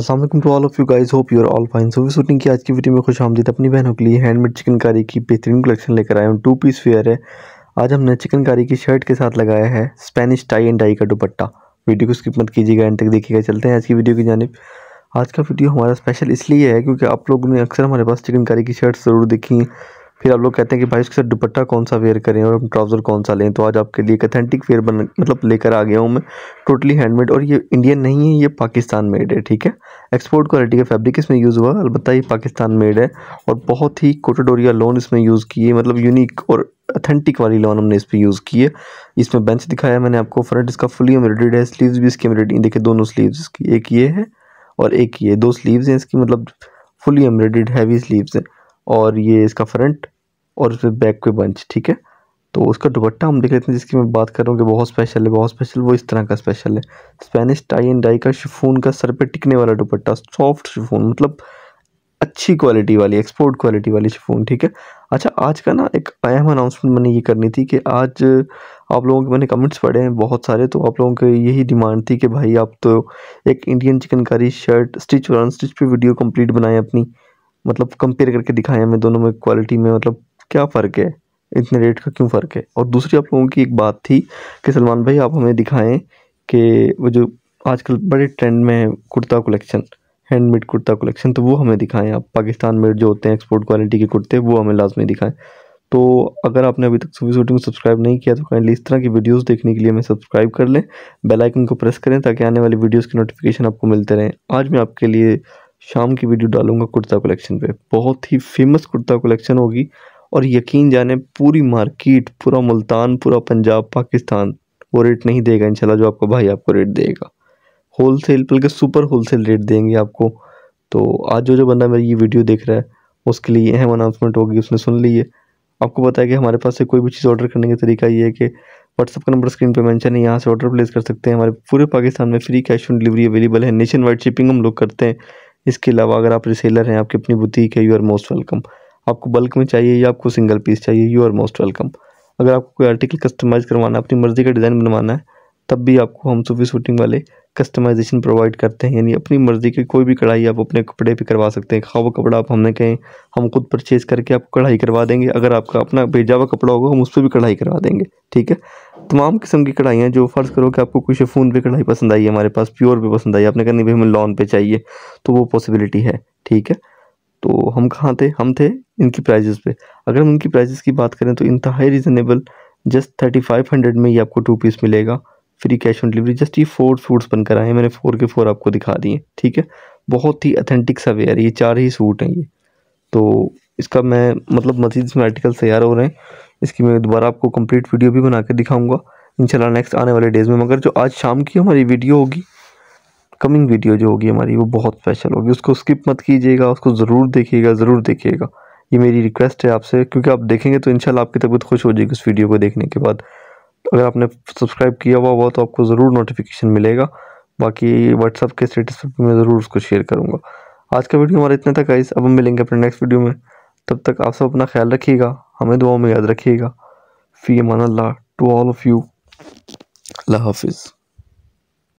Aslam to all of you guys hope you're all fine so shooting की आज की video में खुश आमदीद अपनी बहनों के लिए हैंडमेड चिकनकारी की बेहतरीन कलेक्शन लेकर आए हूँ टू पीस वेयर है आज हमने चिकनकारी की शर्ट के साथ लगाया है स्पेनिश टाई एंड डाई का दुपट्टा वीडियो को स्किप मत कीजिएगा एंड तक देखिएगा चलते हैं आज की वीडियो की जानब आज का वीडियो हमारा स्पेशल इसलिए है क्योंकि आप लोगों ने अक्सर हमारे पास चिकनकारी की शर्ट ज़रूर देखी हैं फिर आप लोग कहते हैं कि भाई इसके साथ दुपट्टा कौन सा वेयर करें और ट्राउज़र कौन सा लें तो आज आपके लिए एक अथेंटिक वेयर बन मतलब लेकर आ गया हूँ मैं टोटली हैंडमेड और ये इंडियन नहीं है ये पाकिस्तान मेड है ठीक है एक्सपोर्ट क्वालिटी का फैब्रिक इसमें यूज़ हुआ अलबत् ये पाकिस्तान मेड है और बहुत ही कोटाडोरिया लोन इसमें यूज़ की है मतलब यूनिक और अथेंटिक वाली लोन हमने इस पर यूज़ की है इसमें बेंच दिखाया मैंने आपको फ्रंट इसका फुली एम्ब्रॉयड है स्लीव भी इसकी एम्ब्रॉयड देखिए दोनों स्लीव इसकी एक ये है और एक ये दो स्लीव हैं इसकी मतलब फुली एम्ब्रॉयड हैवी स्लीव्स हैं और ये इसका फ्रंट और उसमें बैक पे बंच ठीक है तो उसका दुपट्टा हम देख लेते हैं जिसकी मैं बात कर रहा हूँ कि बहुत स्पेशल है बहुत स्पेशल वो इस तरह का स्पेशल है स्पेनिश टाई एंड डाई का शिफोन का सर पे टिकने वाला दुपट्टा सॉफ्ट शिफोन मतलब अच्छी क्वालिटी वाली एक्सपोर्ट क्वालिटी वाली शिफोन ठीक है अच्छा आज का ना एक अहम अनाउंसमेंट मैंने ये करनी थी कि आज आप लोगों के मैंने कमेंट्स पढ़े हैं बहुत सारे तो आप लोगों की यही डिमांड थी कि भाई आप तो एक इंडियन चिकनकारी शर्ट स्टिच और अनस्टिच पर वीडियो कम्प्लीट बनाएं अपनी मतलब कंपेयर करके दिखाया हमें दोनों में क्वालिटी में मतलब क्या फ़र्क है इतने रेट का क्यों फ़र्क है और दूसरी आप लोगों की एक बात थी कि सलमान भाई आप हमें दिखाएं कि वो जो आजकल बड़े ट्रेंड में है kurta collection handmade kurta collection तो वो हमें दिखाएं आप पाकिस्तान मेड जो होते हैं एक्सपोर्ट क्वालिटी के कुर्ते वो हमें लाजमी दिखाएं तो अगर आपने अभी तक सुबह शूटिंग को सब्सक्राइब नहीं किया तो काइंडली इस तरह की वीडियोस देखने के लिए हमें सब्सक्राइब कर लें बेल आइकन को प्रेस करें ताकि आने वाली वीडियोज़ की नोटिफिकेशन आपको मिलते रहें आज मैं आपके लिए शाम की वीडियो डालूंगा कुर्ता कलेक्शन पे बहुत ही फेमस कुर्ता कलेक्शन होगी और यकीन जाने पूरी मार्केट पूरा मुल्तान पूरा पंजाब पाकिस्तान वो रेट नहीं देगा इंशाल्लाह जो आपका भाई आपको रेट देगा होल सेल बल्कि सुपर होल सेल रेट देंगे आपको तो आज जो जो बंदा मेरी ये वीडियो देख रहा है उसके लिए अहम अनाउंसमेंट होगी उसने सुन ली है आपको पता है कि हमारे पास से कोई भी चीज़ ऑर्डर करने का तरीका ये है कि व्हाट्सअप का नंबर स्क्रीन पर मैंशन है यहाँ से ऑर्डर प्लेस कर सकते हैं हमारे पूरे पाकिस्तान में free cash on delivery available है नेशन वाइड शिपिंग हम लोग करते हैं इसके अलावा अगर आप रिसेलर हैं आपकी अपनी बुटीक है यू आर मोस्ट वेलकम आपको बल्क में चाहिए या आपको सिंगल पीस चाहिए यू आर मोस्ट वेलकम अगर आपको कोई आर्टिकल कस्टमाइज़ करवाना है अपनी मर्ज़ी का डिज़ाइन बनवाना है तब भी आपको हम सूफी शूटिंग वाले कस्टमाइजेशन प्रोवाइड करते हैं यानी अपनी मर्ज़ी की कोई भी कढ़ाई आप अपने कपड़े पे करवा सकते हैं खा कपड़ा आप हमने कहें हम खुद परचेज़ करके आपको कढ़ाई करवा देंगे अगर आपका अपना भेजा हुआ कपड़ा होगा हम उस पर भी कढ़ाई करवा देंगे ठीक है तमाम किस्म की कढ़ाइयाँ जो फ़र्ज़ करो कि आपको कोई शेफून पर कढ़ाई पसंद आई है हमारे पास प्योर भी पसंद आई आपने कहा नहीं भाई हमें लॉन पे चाहिए तो वो पॉसिबिलिटी है ठीक है तो हम कहाँ थे हम थे इनकी प्राइजेस पे अगर हम इनकी प्राइजेस की बात करें तो इंतहाई reasonable just thirty five hundred में ही आपको टू पीस मिलेगा free cash on delivery just ये फोर सूट्स बनकर आए हैं मैंने फोर के फोर आपको दिखा दिए ठीक है बहुत ही अथेंटिक सा वेयर है ये चार ही सूट हैं ये तो इसका मैं मतलब मजीद इसमें आर्टिकल तैयार हो रहे हैं इसकी मैं दोबारा आपको कंप्लीट वीडियो भी बना के दिखाऊँगा इन नेक्स्ट आने वाले डेज़ में मगर जो आज शाम की हमारी वीडियो होगी कमिंग वीडियो जो होगी हमारी वो बहुत स्पेशल होगी उसको स्किप मत कीजिएगा उसको ज़रूर देखिएगा ज़रूर देखिएगा ये मेरी रिक्वेस्ट है आपसे क्योंकि आप देखेंगे तो इनशाला आपकी तबीयत खुश हो जाएगी उस वीडियो को देखने के बाद अगर आपने सब्सक्राइब किया हुआ हुआ तो आपको ज़रूर नोटिफिकेशन मिलेगा बाकी व्हाट्सअप के स्टेटस पर मैं ज़रूर उसको शेयर करूँगा आज का वीडियो हमारा इतने तक आई अब हम मिलेंगे अपने नेक्स्ट वीडियो में तब तक आप सब अपना ख्याल रखिएगा हमें दुआओं में याद रखिएगा फ़ी मान अल्लाह टू ऑल ऑफ़ यू अल्लाह हाफिज़